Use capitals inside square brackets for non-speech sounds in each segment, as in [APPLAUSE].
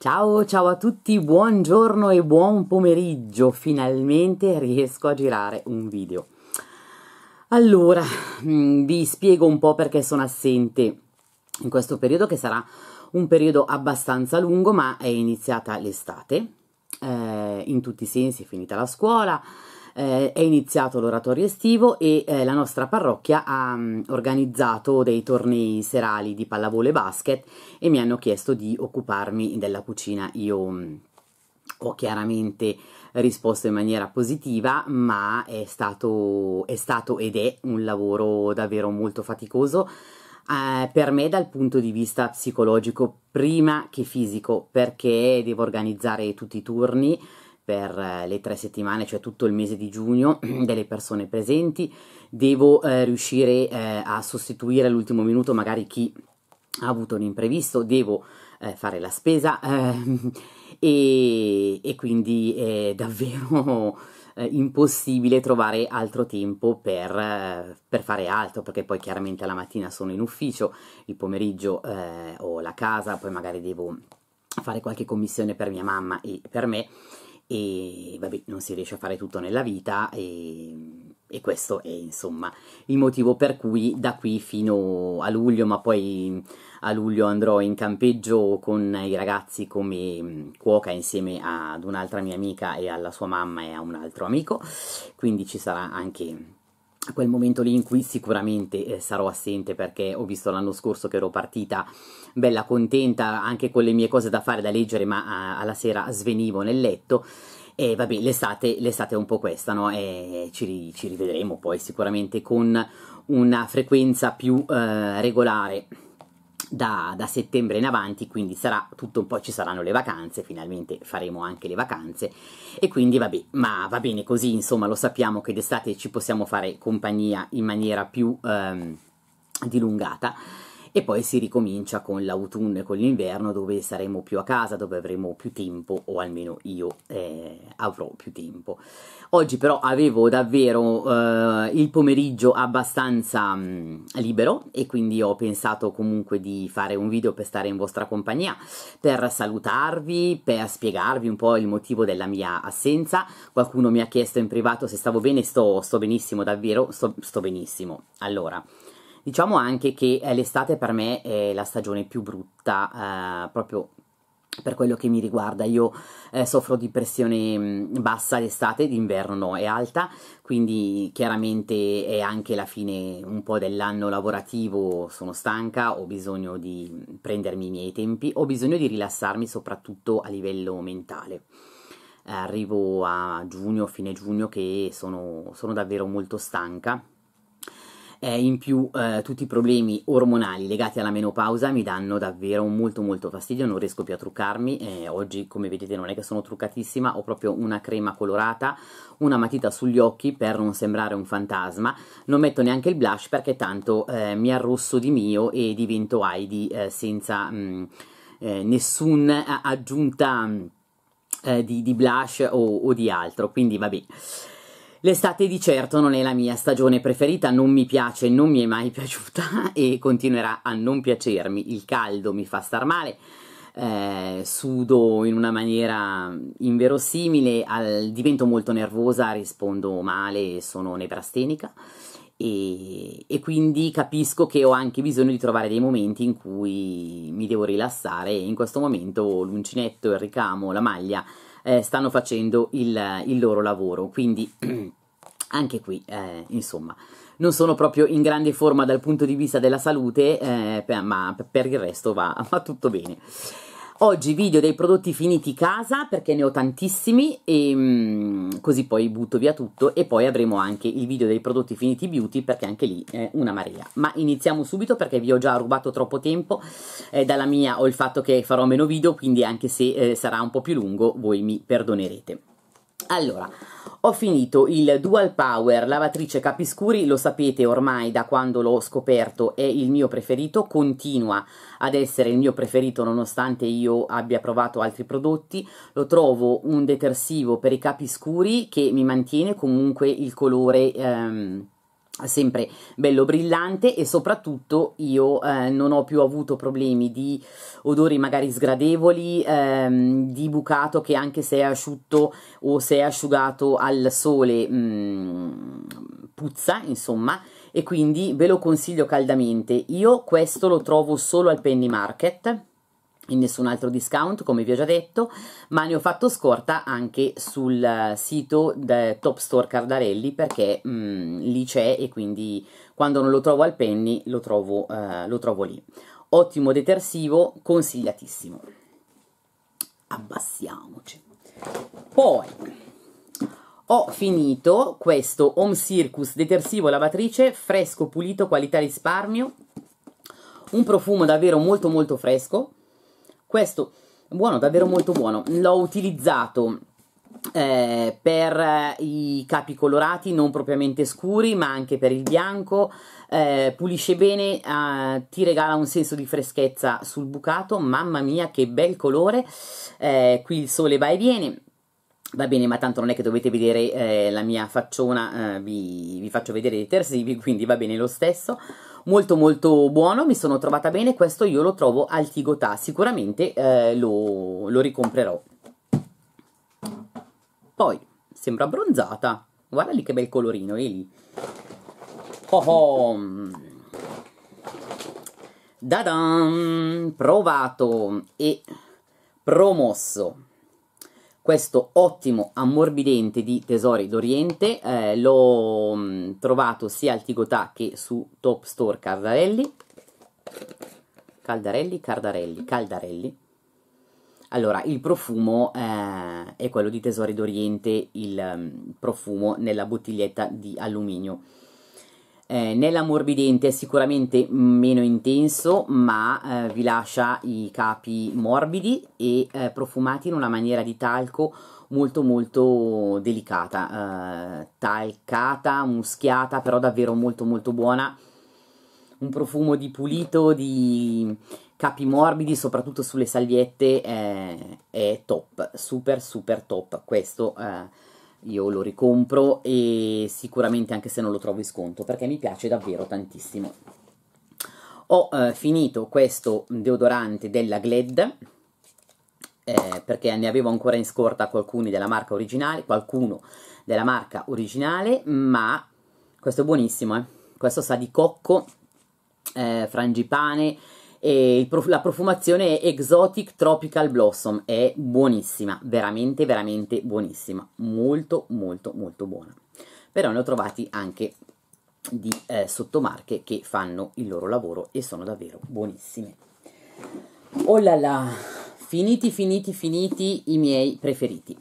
Ciao, ciao a tutti, buongiorno e buon pomeriggio. Finalmente riesco a girare un video. Allora, mm, vi spiego un po' perché sono assente in questo periodo che sarà un periodo abbastanza lungo, ma è iniziata l'estate. Eh, in tutti i sensi è finita la scuola, eh, è iniziato l'oratorio estivo e eh, la nostra parrocchia ha mh, mm, organizzato dei tornei serali di pallavolo e basket e mi hanno chiesto di occuparmi della cucina. Io mh, mm, ho chiaramente risposto in maniera positiva, ma è stato, è stato ed è un lavoro davvero molto faticoso. Eh, per me dal punto di vista psicologico prima che fisico perché devo organizzare tutti i turni, per eh, le tre settimane, cioè tutto il mese di giugno, [CLEARS THROAT] delle persone presenti. Devo eh, riuscire eh, a sostituire all'ultimo minuto magari chi ha avuto un imprevisto, devo eh, fare la spesa [LAUGHS] ehm, e, e, quindi è davvero [LAUGHS] eh, impossibile trovare altro tempo per, eh, per, fare altro, perché poi chiaramente alla mattina sono in ufficio, il pomeriggio ho la casa, poi magari devo fare qualche commissione per mia mamma e per me e vabbè, non si riesce a fare tutto nella vita e, e, questo è insomma il motivo per cui da qui fino a luglio, ma poi a luglio andrò in campeggio con i ragazzi come mm, cuoca insieme ad un'altra mia amica e alla sua mamma e a un altro amico, quindi ci sarà anche quel momento lì in cui sicuramente eh, sarò assente perché ho visto l'anno scorso che ero partita bella contenta anche con le mie cose da fare, da leggere, ma a, ah, alla sera svenivo nel letto. E vabbè, l'estate, è un po' questa, no? E ci, ci rivedremo poi sicuramente con una frequenza più eh, regolare da, da, settembre in avanti, quindi sarà tutto un po', ci saranno le vacanze, finalmente faremo anche le vacanze e quindi vabbè, ma va bene così, insomma lo sappiamo che d'estate ci possiamo fare compagnia in maniera più ehm, dilungata e poi si ricomincia con l'autunno e con l'inverno dove saremo più a casa, dove avremo più tempo o almeno io eh, avrò più tempo. Oggi però avevo davvero eh, il pomeriggio abbastanza mh, mm, libero e quindi ho pensato comunque di fare un video per stare in vostra compagnia, per salutarvi, per spiegarvi un po' il motivo della mia assenza. Qualcuno mi ha chiesto in privato se stavo bene, sto, sto benissimo davvero, sto, sto benissimo. Allora, Diciamo anche che eh, l'estate per me è la stagione più brutta, eh, proprio per quello che mi riguarda, io eh, soffro di pressione mm, bassa d'estate, d'inverno è alta, quindi chiaramente è anche la fine un po' dell'anno lavorativo, sono stanca, ho bisogno di prendermi i miei tempi, ho bisogno di rilassarmi soprattutto a livello mentale. Arrivo a giugno, fine giugno, che sono, sono davvero molto stanca, eh, in più eh, tutti i problemi ormonali legati alla menopausa mi danno davvero molto molto fastidio, non riesco più a truccarmi, eh, oggi come vedete non è che sono truccatissima, ho proprio una crema colorata, una matita sugli occhi per non sembrare un fantasma, non metto neanche il blush perché tanto eh, mi arrosso di mio e divento Heidi eh, senza mh, mm, eh, nessuna aggiunta mh, mm, di, di, blush o, o di altro, quindi va bene. L'estate di certo non è la mia stagione preferita, non mi piace, non mi è mai [LAUGHS] piaciuta e continuerà a non piacermi. Il caldo mi fa star male, eh, sudo in una maniera inverosimile, al, divento molto nervosa, rispondo male, sono nevrastenica e, e quindi capisco che ho anche bisogno di trovare dei momenti in cui mi devo rilassare. In questo momento l'uncinetto, il ricamo, la maglia eh, stanno facendo il, il, loro lavoro. Quindi [CLEARS THROAT] anche qui, eh, insomma, non sono proprio in grande forma dal punto di vista della salute, eh, ma per il resto va, [LAUGHS] va tutto bene. Oggi video dei prodotti finiti casa perché ne ho tantissimi e ehm, così poi butto via tutto e poi avremo anche il video dei prodotti finiti beauty perché anche lì è una marea. Ma iniziamo subito perché vi ho già rubato troppo tempo eh, dalla mia ho il fatto che farò meno video quindi anche se eh, sarà un po' più lungo voi mi perdonerete. Allora, ho finito il Dual Power lavatrice capiscuri, lo sapete ormai da quando l'ho scoperto, è il mio preferito, continua ad essere il mio preferito nonostante io abbia provato altri prodotti, lo trovo un detersivo per i capiscuri che mi mantiene comunque il colore... Ehm, sempre bello brillante e soprattutto io eh, non ho più avuto problemi di odori magari sgradevoli, ehm, di bucato che anche se è asciutto o se è asciugato al sole mh, mm, puzza, insomma, e quindi ve lo consiglio caldamente. Io questo lo trovo solo al Penny Market in nessun altro discount come vi ho già detto ma ne ho fatto scorta anche sul eh, sito Top Store Cardarelli perché mh, mm, lì c'è e quindi quando non lo trovo al penny lo trovo, eh, lo trovo lì ottimo detersivo consigliatissimo abbassiamoci poi ho finito questo Home Circus detersivo lavatrice fresco pulito qualità risparmio un profumo davvero molto molto fresco questo buono, davvero molto buono. L'ho utilizzato eh, per i capi colorati non propriamente scuri ma anche per il bianco eh, pulisce bene eh, ti regala un senso di freschezza sul bucato mamma mia che bel colore eh, qui il sole va e viene Va bene, ma tanto non è che dovete vedere eh, la mia facciona, eh, vi, vi, faccio vedere i detersivi quindi va bene lo stesso molto molto buono, mi sono trovata bene, questo io lo trovo al Tigotà, sicuramente eh, lo, lo ricomprerò. Poi, sembra abbronzata, guarda lì che bel colorino, vedi? Oh oh! da -da! Provato e promosso questo ottimo ammorbidente di Tesori d'Oriente, eh, l'ho mm, trovato sia al Tigotà che su Top Store Cardarelli, Caldarelli, Cardarelli, Caldarelli. Allora, il profumo eh, è quello di Tesori d'Oriente, il um, profumo nella bottiglietta di alluminio. Eh, morbidente è sicuramente meno intenso, ma eh, vi lascia i capi morbidi e eh, profumati in una maniera di talco molto molto delicata, eh, talcata, muschiata, però davvero molto molto buona. Un profumo di pulito, di capi morbidi, soprattutto sulle salviette, eh, è top, super super top. Questo eh, io lo ricompro e sicuramente anche se non lo trovo in sconto perché mi piace davvero tantissimo. Ho eh, finito questo deodorante della Gled eh, perché ne avevo ancora in scorta qualcuno della marca originale, qualcuno della marca originale, ma questo è buonissimo, eh. questo sa di cocco, eh, frangipane, e prof- la profumazione è Exotic Tropical Blossom, è buonissima, veramente veramente buonissima, molto molto molto buona. Però ne ho trovati anche di eh, sottomarche che fanno il loro lavoro e sono davvero buonissime. Oh là là, finiti finiti finiti i miei preferiti.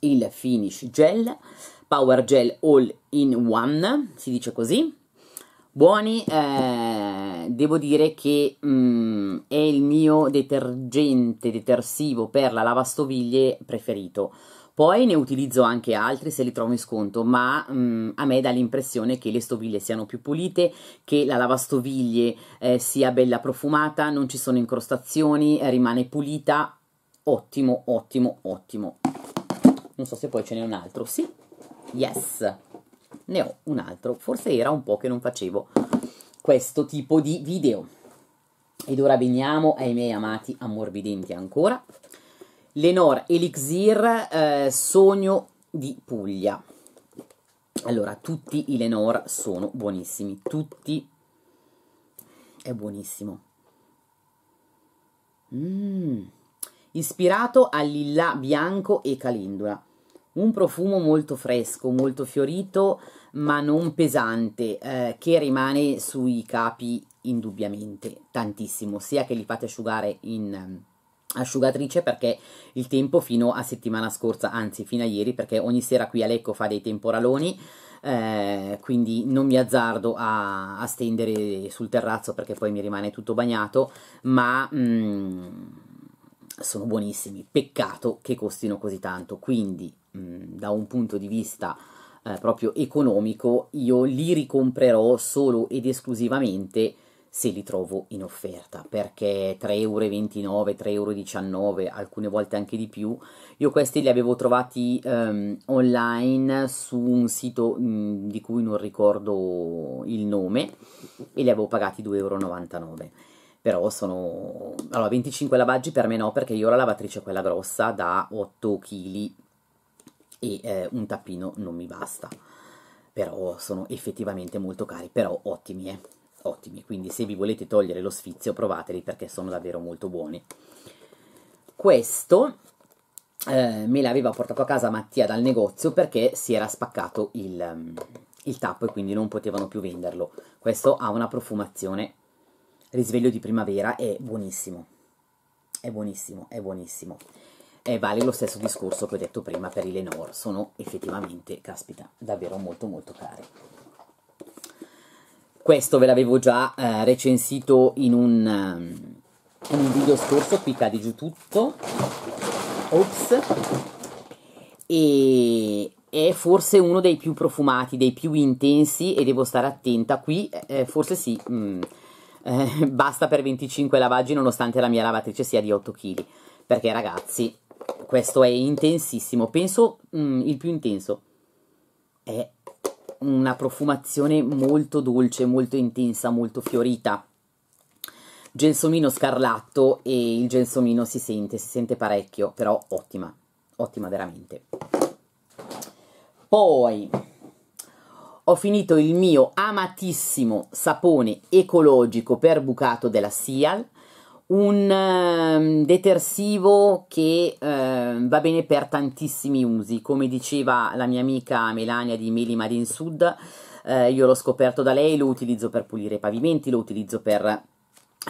Il Finish Gel, Power Gel All in One, si dice così, Buoni, eh, devo dire che mm, è il mio detergente detersivo per la lavastoviglie preferito. Poi ne utilizzo anche altri se li trovo in sconto, ma mm, a me dà l'impressione che le stoviglie siano più pulite, che la lavastoviglie eh, sia bella profumata, non ci sono incrostazioni, rimane pulita. Ottimo, ottimo, ottimo. Non so se poi ce n'è un altro. Sì, yes ne ho un altro. Forse era un po' che non facevo questo tipo di video. Ed ora veniamo ai miei amati ammorbidenti ancora. Lenore Elixir eh, Sogno di Puglia. Allora, tutti i Lenore sono buonissimi, tutti è buonissimo. Mm. Ispirato a lilla bianco e calendula un profumo molto fresco, molto fiorito, ma non pesante, eh, che rimane sui capi indubbiamente tantissimo, sia che li fate asciugare in ehm, asciugatrice perché il tempo fino a settimana scorsa, anzi fino a ieri, perché ogni sera qui a Lecco fa dei temporaloni, eh, quindi non mi azzardo a, a, stendere sul terrazzo perché poi mi rimane tutto bagnato, ma... Mm, sono buonissimi, peccato che costino così tanto, quindi da un punto di vista eh, proprio economico, io li ricomprerò solo ed esclusivamente se li trovo in offerta perché 3,29 euro, 3,19 alcune volte anche di più. Io questi li avevo trovati um, online su un sito mh, di cui non ricordo il nome e li avevo pagati 2,99 euro. Però sono allora 25 lavaggi per me no, perché io ho la lavatrice quella grossa da 8 kg e eh, un tappino non mi basta però sono effettivamente molto cari però ottimi eh ottimi quindi se vi volete togliere lo sfizio provateli perché sono davvero molto buoni questo eh, me l'aveva portato a casa Mattia dal negozio perché si era spaccato il, mm, il tappo e quindi non potevano più venderlo questo ha una profumazione risveglio di primavera è buonissimo è buonissimo è buonissimo eh, vale lo stesso discorso che ho detto prima per i Lenore, sono effettivamente, caspita, davvero molto molto cari. Questo ve l'avevo già eh, recensito in un, um, un, video scorso, qui cade giù tutto, ops, e è forse uno dei più profumati, dei più intensi e devo stare attenta, qui eh, forse sì, mh, mm, eh, [LAUGHS] basta per 25 lavaggi nonostante la mia lavatrice sia di 8 kg perché ragazzi questo è intensissimo, penso mm, il più intenso. È una profumazione molto dolce, molto intensa, molto fiorita. Gelsomino scarlatto e il gelsomino si sente, si sente parecchio, però ottima, ottima veramente. Poi ho finito il mio amatissimo sapone ecologico per bucato della Sial un ehm, detersivo che eh, va bene per tantissimi usi, come diceva la mia amica Melania di Meli Made in Sud, eh, io l'ho scoperto da lei, lo utilizzo per pulire i pavimenti, lo utilizzo per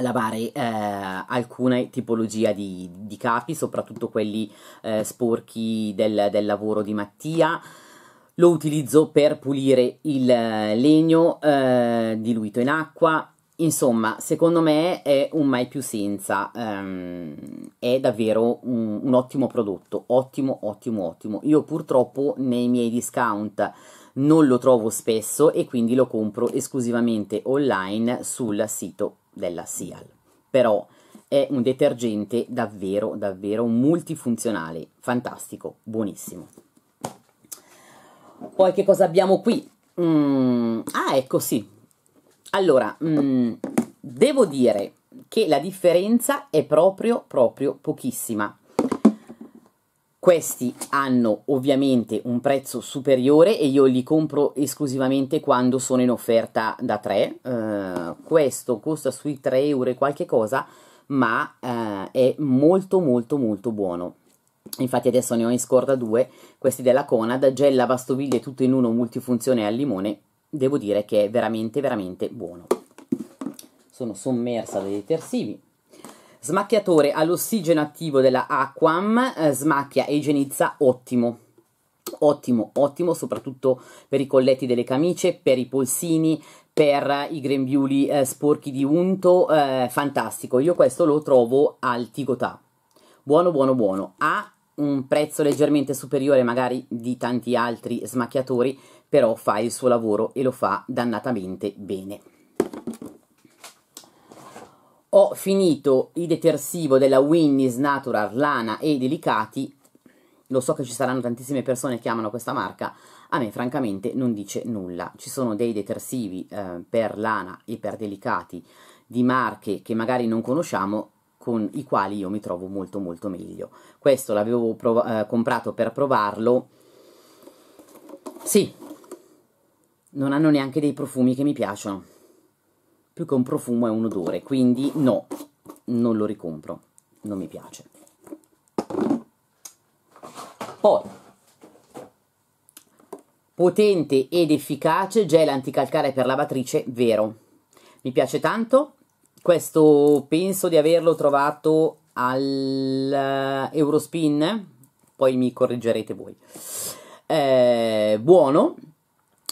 lavare eh, alcune tipologie di, di, capi, soprattutto quelli eh, sporchi del, del lavoro di Mattia lo utilizzo per pulire il eh, legno eh, diluito in acqua, Insomma, secondo me è un mai più senza, um, è davvero un, un, ottimo prodotto, ottimo, ottimo, ottimo. Io purtroppo nei miei discount non lo trovo spesso e quindi lo compro esclusivamente online sul sito della Seal. Però è un detergente davvero, davvero multifunzionale, fantastico, buonissimo. Poi che cosa abbiamo qui? Mm, ah, ecco sì, allora, mh, mm, devo dire che la differenza è proprio, proprio pochissima. Questi hanno ovviamente un prezzo superiore e io li compro esclusivamente quando sono in offerta da 3. Eh, questo costa sui 3 euro e qualche cosa, ma eh, è molto molto molto buono. Infatti adesso ne ho in scorta due, questi della Conad, gel lavastoviglie tutto in uno multifunzione al limone, devo dire che è veramente veramente buono. Sono sommersa dai detersivi. Smacchiatore all'ossigeno attivo della Aquam, eh, smacchia e igienizza ottimo. Ottimo, ottimo, soprattutto per i colletti delle camicie, per i polsini, per i grembiuli eh, sporchi di unto, eh, fantastico. Io questo lo trovo al Buono, buono, buono. Ha un prezzo leggermente superiore magari di tanti altri smacchiatori, però fa il suo lavoro e lo fa dannatamente bene. Ho finito il detersivo della Winnie's Natural Lana e Delicati, lo so che ci saranno tantissime persone che amano questa marca, a me francamente non dice nulla. Ci sono dei detersivi eh, per lana e per delicati di marche che magari non conosciamo con i quali io mi trovo molto molto meglio. Questo l'avevo eh, comprato per provarlo. Sì, non hanno neanche dei profumi che mi piacciono. Più che un profumo è un odore, quindi no, non lo ricompro, non mi piace. Poi, potente ed efficace gel anticalcare per lavatrice, vero. Mi piace tanto, questo penso di averlo trovato all'Eurospin, eh, poi mi correggerete voi. Eh, buono,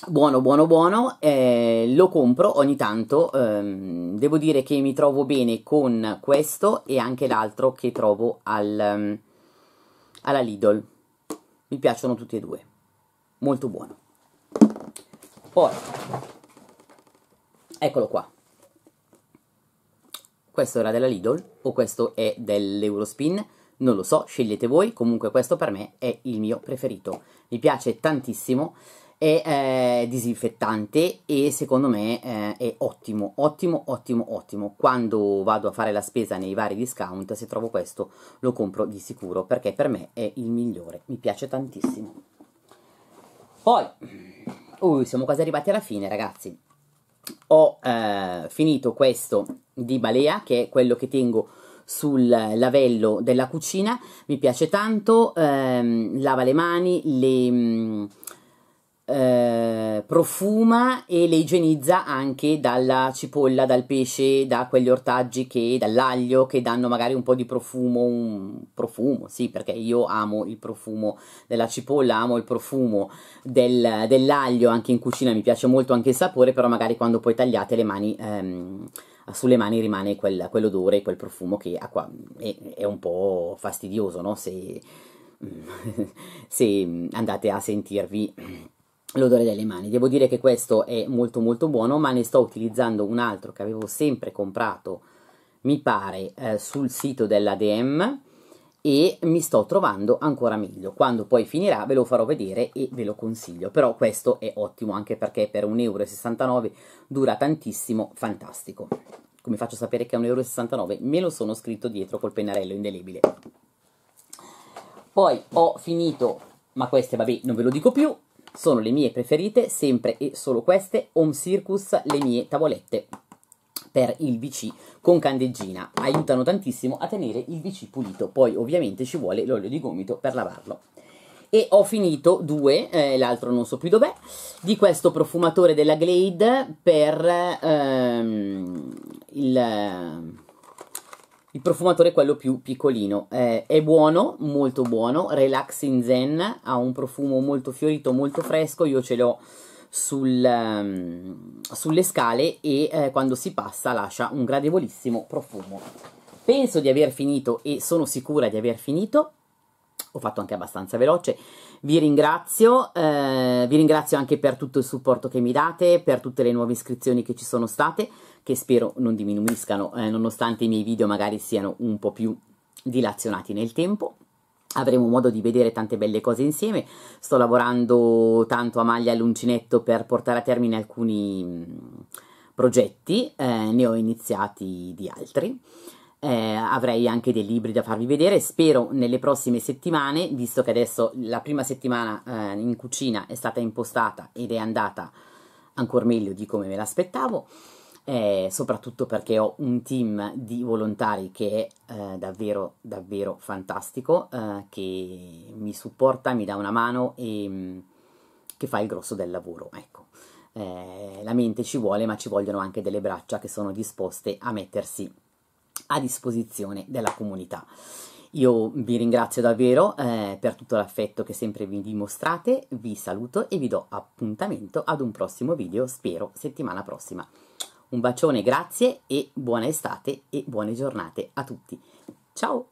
Buono, buono, buono, eh, lo compro ogni tanto, ehm, devo dire che mi trovo bene con questo e anche l'altro che trovo al, um, alla Lidl, mi piacciono tutti e due, molto buono. Poi, eccolo qua, questo era della Lidl o questo è dell'Eurospin, non lo so, scegliete voi, comunque questo per me è il mio preferito, mi piace tantissimo è eh, disinfettante e secondo me eh, è ottimo, ottimo, ottimo, ottimo. Quando vado a fare la spesa nei vari discount, se trovo questo lo compro di sicuro perché per me è il migliore, mi piace tantissimo. Poi, uh, siamo quasi arrivati alla fine ragazzi. Ho eh, finito questo di Balea che è quello che tengo sul lavello della cucina, mi piace tanto, ehm, lava le mani, le... Mm, eh, profuma e le igienizza anche dalla cipolla, dal pesce, da quegli ortaggi che, dall'aglio che danno magari un po' di profumo, un profumo, sì, perché io amo il profumo della cipolla, amo il profumo del, dell'aglio anche in cucina, mi piace molto anche il sapore, però magari quando poi tagliate le mani... Ehm, sulle mani rimane quel, quell'odore, quel profumo che acqua, è, è, un po' fastidioso, no? se, [LAUGHS] se andate a sentirvi l'odore delle mani. Devo dire che questo è molto molto buono, ma ne sto utilizzando un altro che avevo sempre comprato, mi pare, eh, sul sito dell'ADM e mi sto trovando ancora meglio. Quando poi finirà ve lo farò vedere e ve lo consiglio. Però questo è ottimo anche perché per 1,69 euro dura tantissimo, fantastico. Come faccio a sapere che è 1,69 euro? Me lo sono scritto dietro col pennarello indelebile. Poi ho finito, ma queste vabbè non ve lo dico più, sono le mie preferite, sempre e solo queste, Home Circus, le mie tavolette per il VC con candeggina, aiutano tantissimo a tenere il VC pulito, poi ovviamente ci vuole l'olio di gomito per lavarlo. E ho finito due, eh, l'altro non so più dov'è, di questo profumatore della Glade per ehm, il il profumatore è quello più piccolino, eh, è buono, molto buono, relax in Zen, ha un profumo molto fiorito, molto fresco, io ce l'ho sul, um, sulle scale e eh, quando si passa lascia un gradevolissimo profumo. Penso di aver finito e sono sicura di aver finito, ho fatto anche abbastanza veloce, vi ringrazio, eh, vi ringrazio anche per tutto il supporto che mi date, per tutte le nuove iscrizioni che ci sono state che spero non diminuiscano, eh, nonostante i miei video magari siano un po' più dilazionati nel tempo. Avremo modo di vedere tante belle cose insieme. Sto lavorando tanto a maglia all'uncinetto per portare a termine alcuni mm, progetti, eh, ne ho iniziati di altri. Eh, avrei anche dei libri da farvi vedere. Spero nelle prossime settimane, visto che adesso la prima settimana eh, in cucina è stata impostata ed è andata ancora meglio di come me l'aspettavo eh, soprattutto perché ho un team di volontari che è eh, davvero, davvero fantastico, eh, che mi supporta, mi dà una mano e mh, mm, che fa il grosso del lavoro. Ecco. Eh, la mente ci vuole, ma ci vogliono anche delle braccia che sono disposte a mettersi a disposizione della comunità. Io vi ringrazio davvero eh, per tutto l'affetto che sempre vi dimostrate, vi saluto e vi do appuntamento ad un prossimo video, spero settimana prossima. Un bacione, grazie e buona estate e buone giornate a tutti. Ciao!